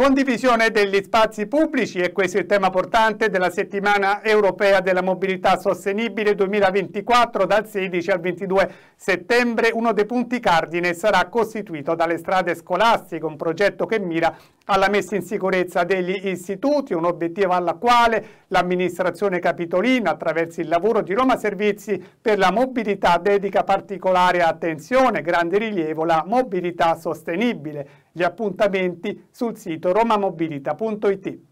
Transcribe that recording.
Condivisione degli spazi pubblici e questo è il tema portante della settimana europea della mobilità sostenibile 2024 dal 16 al 22 settembre. Uno dei punti cardine sarà costituito dalle strade scolastiche, un progetto che mira alla messa in sicurezza degli istituti, un obiettivo alla quale l'amministrazione capitolina attraverso il lavoro di Roma Servizi per la mobilità dedica particolare attenzione, grande rilievo, la mobilità sostenibile. Gli appuntamenti sul sito romamobilita.it.